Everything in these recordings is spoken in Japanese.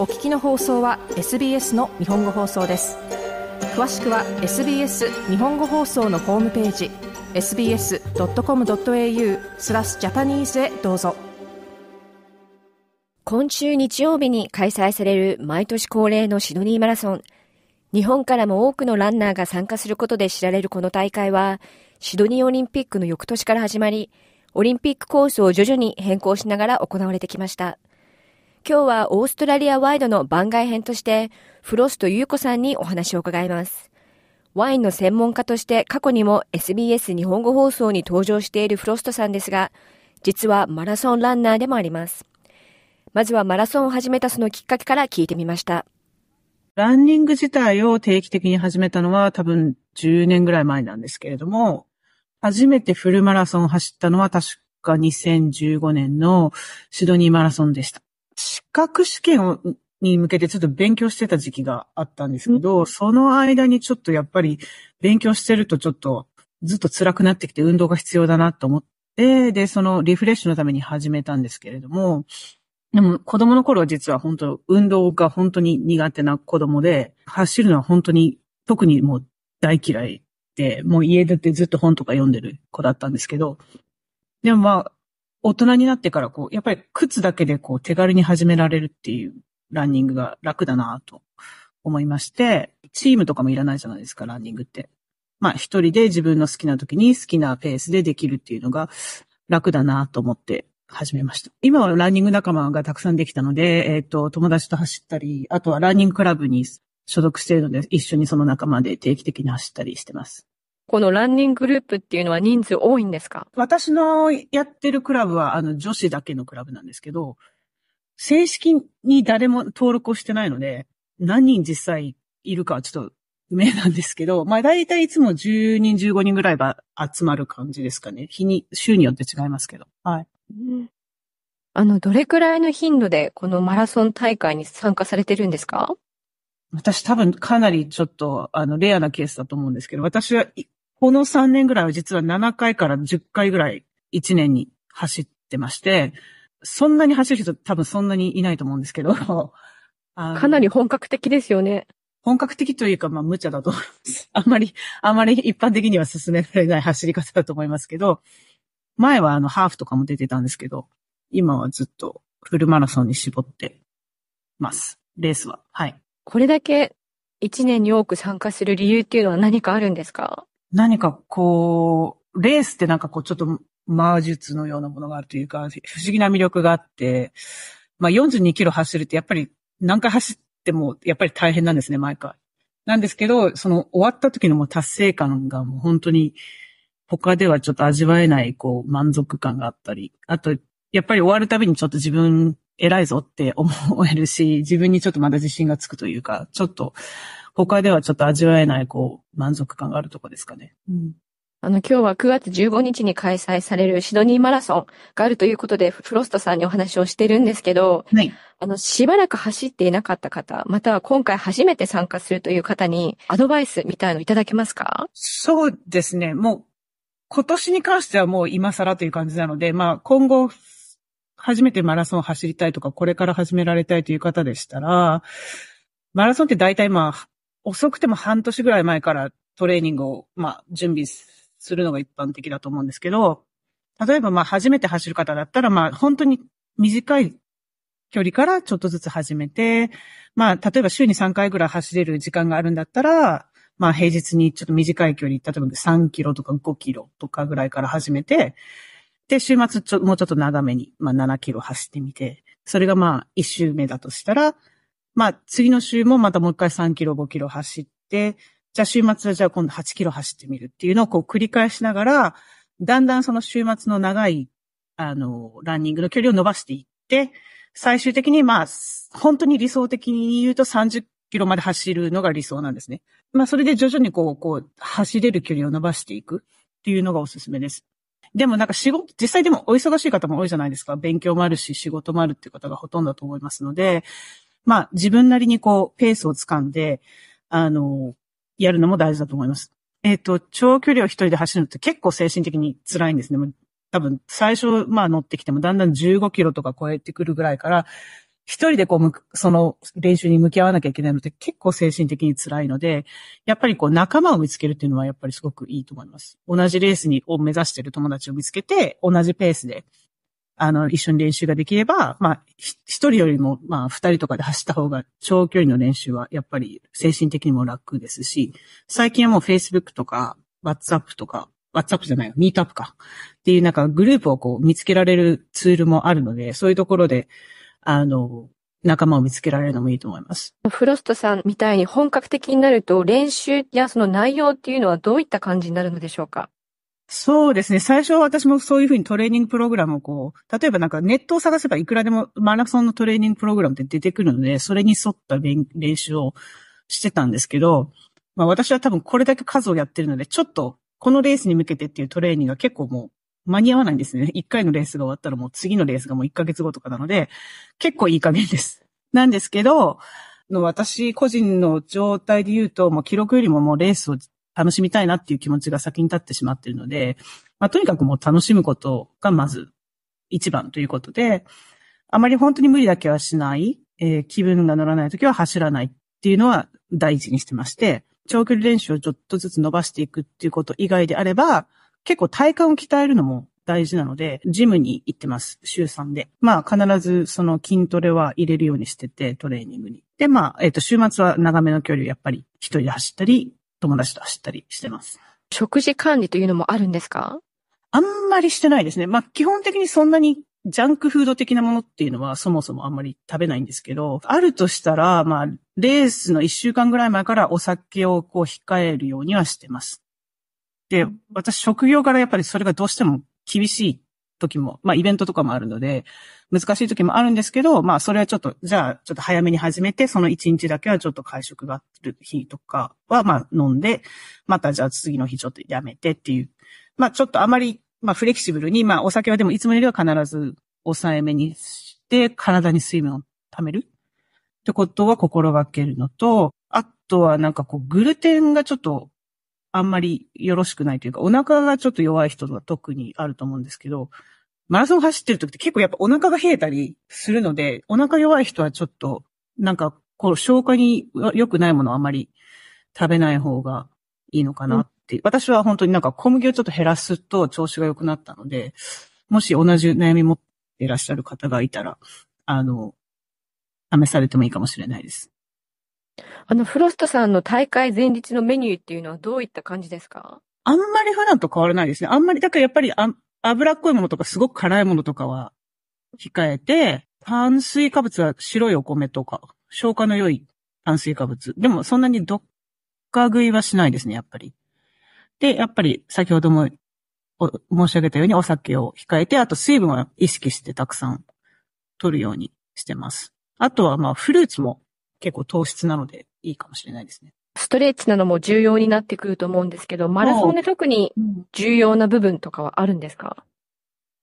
お聞きの放送は SBS の日本語放送です詳しくは SBS 日本語放送のホームページ sbs.com.au スラスジャパニーズへどうぞ今週日曜日に開催される毎年恒例のシドニーマラソン日本からも多くのランナーが参加することで知られるこの大会は、シドニーオリンピックの翌年から始まり、オリンピックコースを徐々に変更しながら行われてきました。今日はオーストラリアワイドの番外編として、フロスト優子さんにお話を伺います。ワインの専門家として過去にも SBS 日本語放送に登場しているフロストさんですが、実はマラソンランナーでもあります。まずはマラソンを始めたそのきっかけから聞いてみました。ランニング自体を定期的に始めたのは多分10年ぐらい前なんですけれども、初めてフルマラソンを走ったのは確か2015年のシドニーマラソンでした。資格試験をに向けてちょっと勉強してた時期があったんですけど、うん、その間にちょっとやっぱり勉強してるとちょっとずっと辛くなってきて運動が必要だなと思って、で、そのリフレッシュのために始めたんですけれども、でも子供の頃は実は本当、運動が本当に苦手な子供で、走るのは本当に特にもう大嫌いで、もう家ってずっと本とか読んでる子だったんですけど、でもまあ、大人になってからこう、やっぱり靴だけでこう手軽に始められるっていうランニングが楽だなと思いまして、チームとかもいらないじゃないですか、ランニングって。まあ一人で自分の好きな時に好きなペースでできるっていうのが楽だなと思って始めました。今はランニング仲間がたくさんできたので、えっ、ー、と、友達と走ったり、あとはランニングクラブに所属しているので、一緒にその仲間で定期的に走ったりしてます。このランニングループっていうのは人数多いんですか私のやってるクラブは、あの、女子だけのクラブなんですけど、正式に誰も登録をしてないので、何人実際いるかはちょっと不明なんですけど、まあ大体いつも10人、15人ぐらいが集まる感じですかね。日に、週によって違いますけど。はい。あの、どれくらいの頻度でこのマラソン大会に参加されてるんですか私多分かなりちょっと、あの、レアなケースだと思うんですけど、私はこの3年ぐらいは実は7回から10回ぐらい1年に走ってまして、そんなに走る人多分そんなにいないと思うんですけど。かなり本格的ですよね。本格的というか、まあ、無茶だと思います。あんまり、あんまり一般的には進められない走り方だと思いますけど、前はあの、ハーフとかも出てたんですけど、今はずっとフルマラソンに絞ってます。レースは。はい。これだけ1年に多く参加する理由っていうのは何かあるんですか何かこう、レースってなんかこう、ちょっと魔術のようなものがあるというか、不思議な魅力があって、まあ42キロ走るってやっぱり何回走ってもやっぱり大変なんですね、毎回。なんですけど、その終わった時のもう達成感がもう本当に他ではちょっと味わえないこう満足感があったり、あとやっぱり終わるたびにちょっと自分偉いぞって思えるし、自分にちょっとまだ自信がつくというか、ちょっと他ではちょっと味わえない、こう、満足感があるとこですかね。うん。あの、今日は9月15日に開催されるシドニーマラソンがあるということで、フロストさんにお話をしてるんですけど、はい、あの、しばらく走っていなかった方、または今回初めて参加するという方に、アドバイスみたいのいただけますかそうですね。もう、今年に関してはもう今更という感じなので、まあ、今後、初めてマラソンを走りたいとか、これから始められたいという方でしたら、マラソンって大体まあ、遅くても半年ぐらい前からトレーニングを、まあ、準備するのが一般的だと思うんですけど、例えばまあ、初めて走る方だったら、まあ、本当に短い距離からちょっとずつ始めて、まあ、例えば週に3回ぐらい走れる時間があるんだったら、まあ、平日にちょっと短い距離、例えば3キロとか5キロとかぐらいから始めて、で、週末ちょ、もうちょっと長めに、まあ7キロ走ってみて、それがまあ1周目だとしたら、まあ次の週もまたもう一回3キロ、5キロ走って、じゃあ週末はじゃあ今度8キロ走ってみるっていうのをこう繰り返しながら、だんだんその週末の長い、あの、ランニングの距離を伸ばしていって、最終的にまあ、本当に理想的に言うと30キロまで走るのが理想なんですね。まあそれで徐々にこう、こう、走れる距離を伸ばしていくっていうのがおすすめです。でもなんか仕事、実際でもお忙しい方も多いじゃないですか。勉強もあるし、仕事もあるっていう方がほとんどだと思いますので、まあ自分なりにこう、ペースをつかんで、あの、やるのも大事だと思います。えっ、ー、と、長距離を一人で走るって結構精神的に辛いんですね。多分、最初、まあ乗ってきてもだんだん15キロとか超えてくるぐらいから、一人でこう、その練習に向き合わなきゃいけないのって結構精神的に辛いので、やっぱりこう仲間を見つけるっていうのはやっぱりすごくいいと思います。同じレースに、を目指している友達を見つけて、同じペースで、あの、一緒に練習ができれば、まあ、一人よりも、まあ、二人とかで走った方が、長距離の練習はやっぱり精神的にも楽ですし、最近はもう Facebook とか、WhatsApp とか、WhatsApp じゃないよ、Meetup か。っていうなんかグループをこう見つけられるツールもあるので、そういうところで、あの、仲間を見つけられるのもいいと思います。フロストさんみたいに本格的になると、練習やその内容っていうのはどういった感じになるのでしょうかそうですね。最初は私もそういうふうにトレーニングプログラムをこう、例えばなんかネットを探せばいくらでもマラソンのトレーニングプログラムって出てくるので、それに沿った練習をしてたんですけど、まあ私は多分これだけ数をやってるので、ちょっとこのレースに向けてっていうトレーニングは結構もう間に合わないんですね。一回のレースが終わったらもう次のレースがもう一ヶ月後とかなので、結構いい加減です。なんですけど、の私個人の状態で言うと、もう記録よりももうレースを楽しみたいなっていう気持ちが先に立ってしまっているので、まあ、とにかくもう楽しむことがまず一番ということで、あまり本当に無理だけはしない、えー、気分が乗らない時は走らないっていうのは大事にしてまして、長距離練習をちょっとずつ伸ばしていくっていうこと以外であれば、結構体幹を鍛えるのも大事なので、ジムに行ってます。週3で。まあ、必ずその筋トレは入れるようにしてて、トレーニングに。で、まあ、えっ、ー、と、週末は長めの距離をやっぱり一人で走ったり、友達と走ったりしてます。食事管理というのもあるんですかあんまりしてないですね。まあ、基本的にそんなにジャンクフード的なものっていうのはそもそもあんまり食べないんですけど、あるとしたら、まあ、レースの一週間ぐらい前からお酒をこう控えるようにはしてます。で、私、職業からやっぱりそれがどうしても厳しい時も、まあ、イベントとかもあるので、難しい時もあるんですけど、まあ、それはちょっと、じゃあ、ちょっと早めに始めて、その1日だけはちょっと会食がある日とかは、まあ、飲んで、またじゃあ次の日ちょっとやめてっていう、まあ、ちょっとあまり、まあ、フレキシブルに、まあ、お酒はでもいつもよりは必ず抑えめにして、体に水分を貯めるってことは心がけるのと、あとはなんかこう、グルテンがちょっとあんまりよろしくないというか、お腹がちょっと弱い人は特にあると思うんですけど、マラソン走ってる時って結構やっぱお腹が冷えたりするので、お腹弱い人はちょっと、なんか、こう、消化に良くないものをあまり食べない方がいいのかなっていう、うん、私は本当になんか小麦をちょっと減らすと調子が良くなったので、もし同じ悩み持ってらっしゃる方がいたら、あの、試されてもいいかもしれないです。あの、フロストさんの大会前日のメニューっていうのはどういった感じですかあんまり普段と変わらないですね。あんまり、だからやっぱりあ脂っこいものとかすごく辛いものとかは控えて、炭水化物は白いお米とか、消化の良い炭水化物。でもそんなにどっか食いはしないですね、やっぱり。で、やっぱり先ほども申し上げたようにお酒を控えて、あと水分は意識してたくさん取るようにしてます。あとはまあフルーツも結構糖質なのでいいかもしれないですね。ストレッチなども重要になってくると思うんですけど、マラソンで特に重要な部分とかはあるんですか、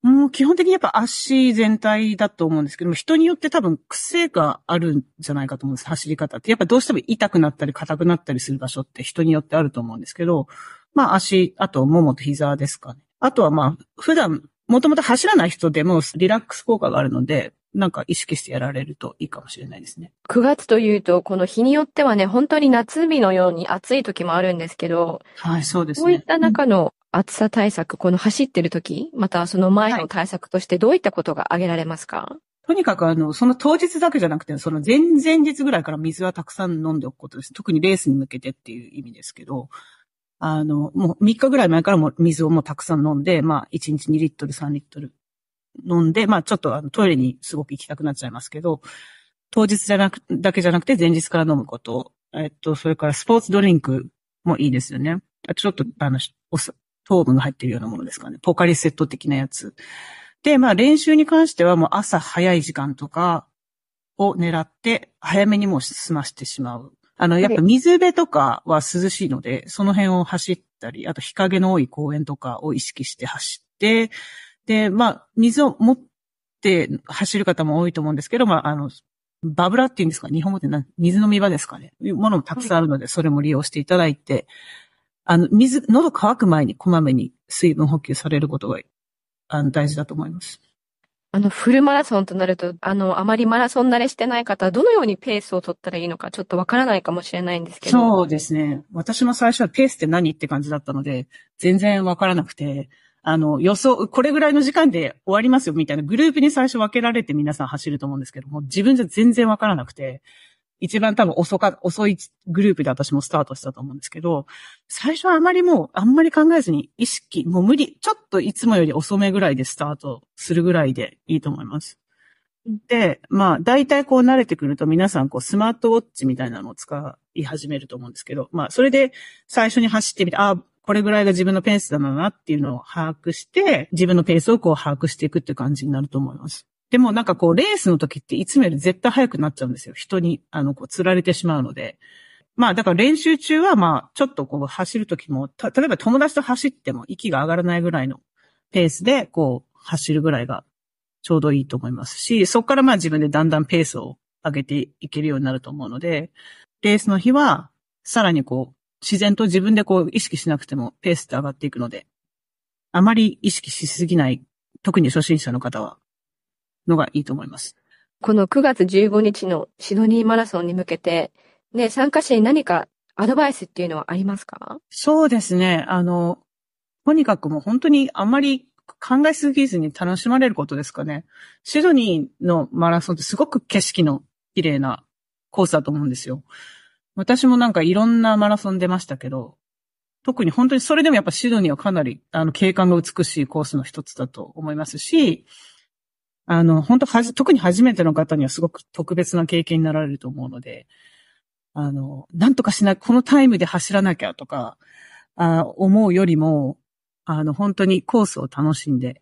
もう基本的にやっぱ足全体だと思うんですけども、人によって多分癖があるんじゃないかと思うんです。走り方って。やっぱどうしても痛くなったり硬くなったりする場所って人によってあると思うんですけど、まあ足、あとももと膝ですかね。あとはまあ、普段、もともと走らない人でもリラックス効果があるので、なんか意識してやられるといいかもしれないですね。9月というと、この日によってはね、本当に夏日のように暑い時もあるんですけど、はい、そうですね。こういった中の暑さ対策、うん、この走ってる時、またその前の対策としてどういったことが挙げられますか、はい、とにかくあの、その当日だけじゃなくて、その前々日ぐらいから水はたくさん飲んでおくことです。特にレースに向けてっていう意味ですけど、あの、もう3日ぐらい前からも水をもうたくさん飲んで、まあ1日2リットル、3リットル飲んで、まあちょっとあのトイレにすごく行きたくなっちゃいますけど、当日じゃなく、だけじゃなくて前日から飲むこと。えっと、それからスポーツドリンクもいいですよね。ちょっと、あの、糖分が入ってるようなものですかね。ポカリセット的なやつ。で、まあ練習に関してはもう朝早い時間とかを狙って、早めにもう済ましてしまう。あの、やっぱ水辺とかは涼しいので、その辺を走ったり、あと日陰の多い公園とかを意識して走って、で、まあ、水を持って走る方も多いと思うんですけど、まあ、あの、バブラっていうんですか日本語で何水飲み場ですかねいうものもたくさんあるので、それも利用していただいて、あの、水、喉乾く前にこまめに水分補給されることが、あの、大事だと思います。あの、フルマラソンとなると、あの、あまりマラソン慣れしてない方は、どのようにペースを取ったらいいのか、ちょっとわからないかもしれないんですけど。そうですね。私も最初はペースって何って感じだったので、全然わからなくて、あの、予想、これぐらいの時間で終わりますよみたいなグループに最初分けられて皆さん走ると思うんですけども、自分じゃ全然分からなくて、一番多分遅か、遅いグループで私もスタートしたと思うんですけど、最初はあまりもう、あんまり考えずに意識、もう無理、ちょっといつもより遅めぐらいでスタートするぐらいでいいと思います。で、まあ、大体こう慣れてくると皆さんこうスマートウォッチみたいなのを使い始めると思うんですけど、まあ、それで最初に走ってみて、ああ、これぐらいが自分のペースだなっていうのを把握して、自分のペースをこう把握していくって感じになると思います。でもなんかこう、レースの時っていつもより絶対速くなっちゃうんですよ。人に、あの、こう、釣られてしまうので。まあ、だから練習中は、まあ、ちょっとこう、走る時も、た、例えば友達と走っても息が上がらないぐらいのペースで、こう、走るぐらいがちょうどいいと思いますし、そこからまあ自分でだんだんペースを上げていけるようになると思うので、レースの日は、さらにこう、自然と自分でこう意識しなくてもペースって上がっていくので、あまり意識しすぎない、特に初心者の方は、のがいいと思います。この9月15日のシドニーマラソンに向けて、ね、参加者に何かアドバイスっていうのはありますかそうですね。あの、とにかくもう本当にあまり考えすぎずに楽しまれることですかね。シドニーのマラソンってすごく景色の綺麗なコースだと思うんですよ。私もなんかいろんなマラソン出ましたけど、特に本当にそれでもやっぱシドニーはかなり、あの、景観が美しいコースの一つだと思いますし、あの、本当はじ、特に初めての方にはすごく特別な経験になられると思うので、あの、なんとかしな、い、このタイムで走らなきゃとか、あ思うよりも、あの、本当にコースを楽しんで、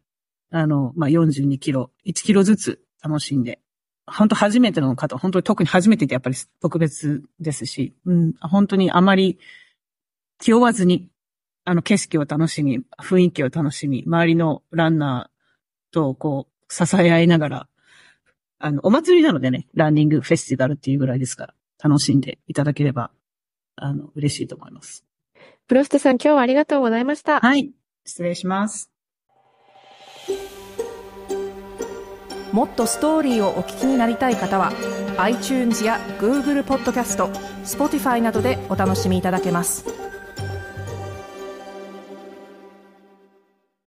あの、まあ、42キロ、1キロずつ楽しんで、本当初めての方、本当に特に初めてってやっぱり特別ですし、うん、本当にあまり気負わずに、あの景色を楽しみ、雰囲気を楽しみ、周りのランナーとこう、支え合いながら、あの、お祭りなのでね、ランニングフェスティバルっていうぐらいですから、楽しんでいただければ、あの、嬉しいと思います。プロストさん、今日はありがとうございました。はい。失礼します。もっとストーリーをお聞きになりたい方は iTunes や Google ポッドキャスト Spotify などでお楽しみいただけます